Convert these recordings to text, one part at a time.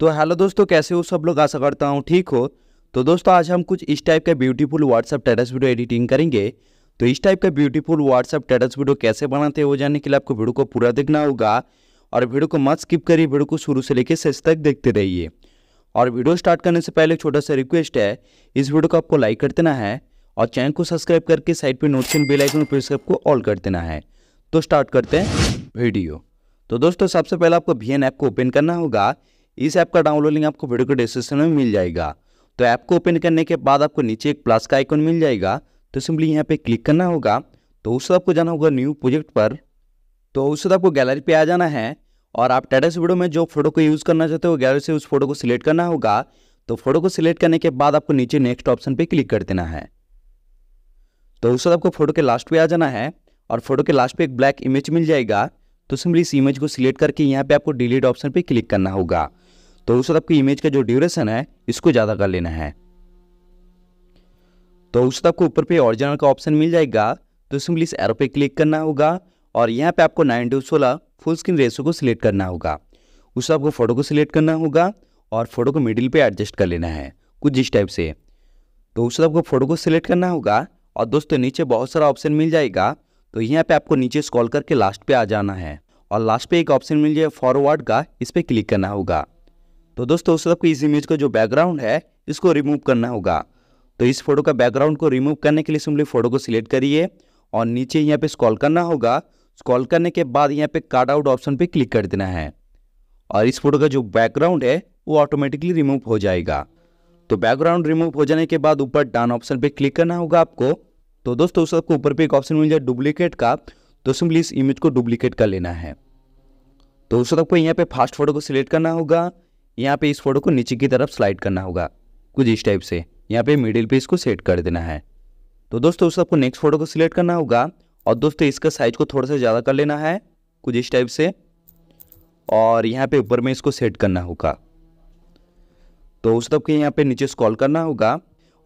तो हेलो दोस्तों कैसे हो सब लोग आशा करता हूँ ठीक हो तो दोस्तों आज हम कुछ इस टाइप का ब्यूटीफुल व्हाट्सअप टेरस वीडियो एडिटिंग करेंगे तो इस टाइप का ब्यूटीफुल व्हाट्सअप टेरस वीडियो कैसे बनाते हैं वो जानने के लिए आपको वीडियो को पूरा देखना होगा और वीडियो को मत स्किप करिए वीडियो को शुरू से लेकर शेष तक देखते रहिए और वीडियो स्टार्ट करने से पहले छोटा सा रिक्वेस्ट है इस वीडियो को आपको लाइक कर देना है और चैनल को सब्सक्राइब करके साइड पर नोटिफिकेशन बेल आइकन प्रेस को ऑल कर देना है तो स्टार्ट करते हैं वीडियो तो दोस्तों सबसे पहले आपको वी ऐप को ओपन करना होगा इस ऐप का डाउनलोड लिंक आपको वीडियो के डिस्क्रिप्शन में मिल जाएगा तो ऐप को ओपन करने के बाद आपको नीचे एक प्लस का आइकन मिल जाएगा तो सिंपली यहाँ पे क्लिक करना होगा तो उससे आपको जाना होगा न्यू प्रोजेक्ट पर तो उससे आपको गैलरी पे आ जाना है और आप टेटस वीडियो में जो फोटो को यूज़ करना चाहते हो गैलरी से उस फोटो को सिलेक्ट करना होगा तो फोटो को सिलेक्ट करने के बाद आपको नीचे नेक्स्ट ऑप्शन पे क्लिक कर देना है तो उसके आपको फोटो के लास्ट पर आ जाना है और फोटो के लास्ट पर एक ब्लैक इमेज मिल जाएगा तो सिंपली इस इमेज को सिलेक्ट करके यहाँ पे आपको डिलीट ऑप्शन पे क्लिक करना होगा तो उस वक्त आपकी इमेज का जो ड्यूरेशन है इसको ज़्यादा कर लेना है तो उस वक्त आपको ऊपर पे ओरिजिनल का ऑप्शन मिल जाएगा तो सिंपली इस एरो पे क्लिक करना होगा और यहाँ पे आपको नाइन टू सोलह फुल स्क्रीन रेसो को सिलेक्ट करना होगा उस आपको फ़ोटो को सिलेक्ट करना होगा और फोटो को मिडिल पे एडजस्ट कर लेना है कुछ इस टाइप से तो उस आपको फ़ोटो को सिलेक्ट करना होगा और दोस्तों नीचे बहुत सारा ऑप्शन मिल जाएगा तो यहाँ पे आपको नीचे स्क्रॉल करके लास्ट पे आ जाना है और लास्ट पे एक ऑप्शन मिल जाए फॉरवर्ड का इस पर क्लिक करना होगा तो दोस्तों उस सबको इस इमेज का जो बैकग्राउंड है इसको रिमूव करना होगा तो इस फोटो का बैकग्राउंड को रिमूव करने के लिए सिंपली फोटो को सिलेक्ट करिए और नीचे यहाँ पे स्कॉल करना होगा स्कॉल करने के बाद यहाँ पे कार्ड आउट ऑप्शन पे क्लिक कर देना है और इस फोटो का जो बैकग्राउंड है वो ऑटोमेटिकली रिमूव हो जाएगा तो बैकग्राउंड रिमूव हो जाने के बाद ऊपर डाउन ऑप्शन पे क्लिक करना होगा आपको तो दोस्तों उस आपको ऊपर पे एक ऑप्शन मिल जाए डुप्लीकेट का तो सिंपली इस इमेज को डुप्लीकेट कर लेना है तो उस आपको यहाँ पे फास्ट फोटो को सिलेक्ट करना होगा यहाँ पे इस फोटो को नीचे की तरफ स्लाइड करना होगा कुछ इस टाइप से यहाँ पे मिडिल पे इसको सेट कर देना है तो दोस्तों उस आपको नेक्स्ट फोटो को सिलेक्ट करना होगा और दोस्तों इसका साइज को थोड़ा सा ज़्यादा कर लेना है कुछ इस टाइप से और यहाँ पे ऊपर में इसको सेट करना होगा तो उस तब के यहाँ पे नीचे स्कॉल करना होगा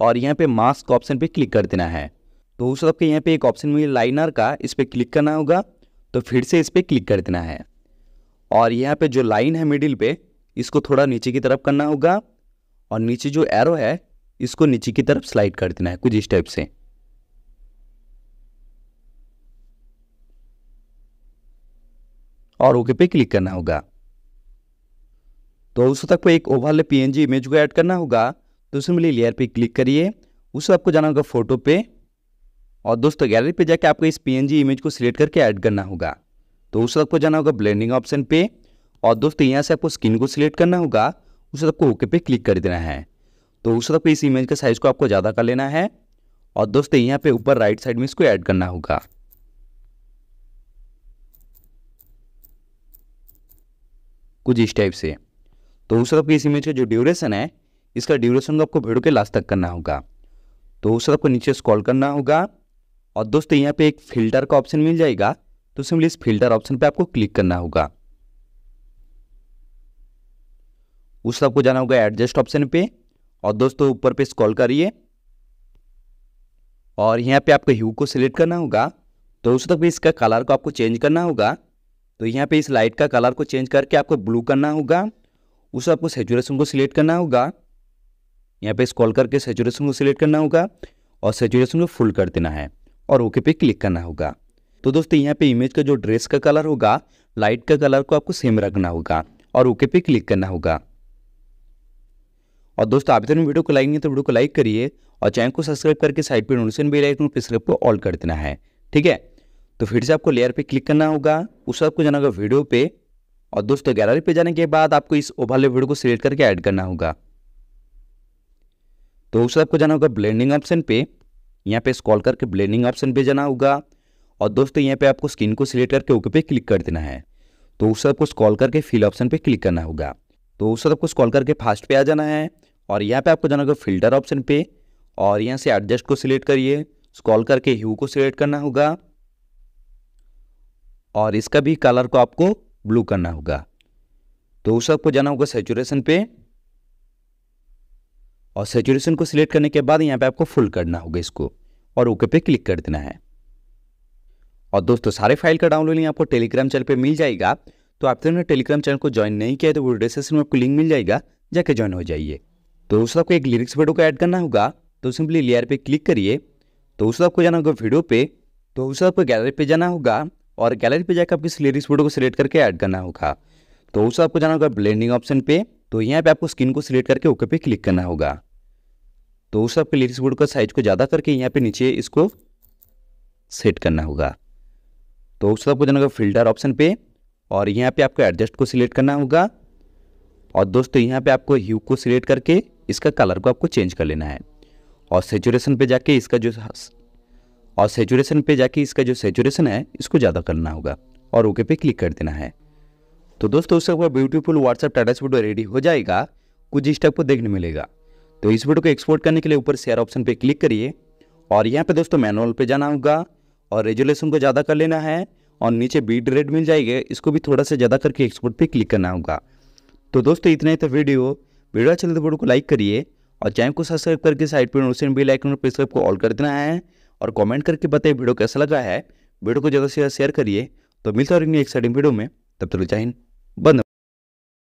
और यहाँ पे मास्क ऑप्शन पे क्लिक कर देना है तो उस आपके यहाँ पे एक ऑप्शन मिले लाइनर का इस पर क्लिक करना होगा तो फिर से इस पर क्लिक कर देना है और यहाँ पे जो लाइन है मिडिल पे इसको थोड़ा नीचे की तरफ करना होगा और नीचे जो एरो है इसको नीचे की तरफ स्लाइड कर देना है कुछ इस टाइप से और ओके पे क्लिक करना होगा तो उस तक को एक ओवरऑल पीएनजी इमेज को ऐड करना होगा तो उसमें लेयर पे क्लिक करिए उस आपको जाना होगा फोटो पे और दोस्तों गैलरी पे जाके आपको इस पी इमेज को सिलेक्ट करके ऐड करना होगा तो उस आपको जाना होगा ब्लेंडिंग ऑप्शन पे और दोस्तों यहाँ से आपको स्किन को सिलेक्ट करना होगा उस आपको ओके पे क्लिक कर देना है तो उस आपको इस इमेज का साइज़ को आपको ज़्यादा कर लेना है और दोस्तों यहाँ पे ऊपर राइट साइड में इसको ऐड करना होगा कुछ इस टाइप से तो उस तरफ इस इमेज का जो ड्यूरेशन है इसका ड्यूरेशन को आपको वीडियो के लास्ट तक करना होगा तो उस तरफ को नीचे स्कॉल करना होगा और दोस्तों यहाँ पे एक फिल्टर का ऑप्शन मिल जाएगा तो सिंपली इस फिल्टर ऑप्शन पे आपको क्लिक करना होगा उस सबको जाना होगा एडजस्ट ऑप्शन पे और दोस्तों तो ऊपर पे स्कॉल करिए और यहाँ पे आपको ह्यू को सिलेक्ट करना होगा तो उस तक भी इसका कलर को आपको चेंज करना होगा तो यहाँ पे इस लाइट का कलर को चेंज करके आपको ब्लू करना होगा उस आपको सेचुरेशन को सिलेक्ट करना होगा यहाँ पे स्कॉल करके सेचुरेशन को सिलेक्ट करना होगा और सेचुरेशन को फुल कर देना है और ओके पे क्लिक करना होगा तो दोस्तों यहाँ पे इमेज का जो ड्रेस का कलर होगा लाइट का कलर को आपको सेम रखना होगा और ओके पे क्लिक करना होगा और दोस्तों अभी तक वीडियो को लाइक नहीं तो वीडियो को लाइक करिए और चैनल को सब्सक्राइब करके साइड पे नोटिफिकेशन बेल आइकन पे सब्सक्राइब को ऑल कर देना है ठीक है तो फिर से आपको लेयर पे क्लिक करना होगा उस आपको जाना होगा वीडियो पे और दोस्तों गैलरी पे जाने के बाद आपको इस ओवरले वीडियो को सिलेक्ट करके ऐड करना होगा तो उस आपको जाना होगा ब्लेंडिंग ऑप्शन पे यहाँ पे स्कॉल करके ब्लेंडिंग ऑप्शन पे जाना होगा और दोस्तों यहाँ पे आपको स्किन को सिलेक्ट करके ओके पे क्लिक कर देना है तो उस आपको स्कॉल करके फिल ऑप्शन पे क्लिक करना होगा तो उस आपको स्कॉल करके फास्ट पे आ जाना है और यहाँ पे आपको जाना होगा फिल्टर ऑप्शन पे और यहाँ से एडजस्ट को सिलेक्ट करिए स्कॉल करके ह्यू को सिलेक्ट करना होगा और इसका भी कलर को आपको ब्लू करना होगा तो उस आपको जाना होगा सेचुरेशन पे और सेचुरेशन को सिलेक्ट करने के बाद यहाँ पे आपको फुल करना होगा इसको और ओके पे क्लिक कर देना है और दोस्तों सारे फाइल का डाउनलोड लिंक आपको टेलीग्राम चैनल पे मिल जाएगा तो आपने तो टेलीग्राम चैनल को ज्वाइन नहीं किया है तो वो डिस्क्रिप्शन में आपको लिंक मिल जाएगा जाके ज्वाइन हो जाइए तो उस आपको एक लिरिक्स वीडियो को ऐड करना होगा तो सिंपली लेयर पे क्लिक करिए तो उसको आपको जाना होगा वीडियो पे तो उस आपको गैलरी पे जाना होगा और गैलरी पे जाकर आपको इस लिरिक्स वीडियो को सिलेक्ट करके ऐड करना होगा तो उस आपको जाना होगा ब्लेंडिंग ऑप्शन पे तो यहाँ पे आपको स्किन को सिलेक्ट करके ओके पे क्लिक करना होगा तो उस आपके लेटेस्ट बोर्ड का साइज को ज़्यादा करके यहाँ पे नीचे इसको सेट करना होगा तो उस आपको जाना होगा फिल्टर ऑप्शन पे और यहाँ पे आपको एडजस्ट को सिलेक्ट करना होगा और दोस्तों यहाँ पे आपको ह्यू को सिलेक्ट करके इसका कलर को आपको चेंज कर लेना है और सेचुरेशन पर जाके इसका जो और सेचुरेशन पर जाके इसका जो सेचुरेशन है इसको ज़्यादा करना होगा और ओके पे क्लिक कर देना है तो दोस्तों उसके ऊपर ब्यूटीफुल व्हाट्सएप टाटा वीडियो रेडी हो जाएगा कुछ इस टाइप को देखने मिलेगा तो इस वीडियो को एक्सपोर्ट करने के लिए ऊपर शेयर ऑप्शन पे क्लिक करिए और यहाँ पे दोस्तों मैनुअल पे जाना होगा और रेजुलेशन को ज़्यादा कर लेना है और नीचे बीट रेट मिल जाएगी इसको भी थोड़ा सा ज़्यादा करके एक्सपोर्ट पर क्लिक करना होगा तो दोस्तों इतना ही था वीडियो वीडियो अच्छा लगे तो वीडियो को लाइक करिए और चैनल को सब्सक्राइब करके साइड पर नोशन बिल आइकन और सब्सक्राइब को ऑल कर देना है और कमेंट करके बताइए वीडियो कैसा लगा है वीडियो को ज़्यादा से ज़्यादा शेयर करिए तो मिलता रहेंगे एक्साइटिंग वीडियो में तब तक तो हिंद bana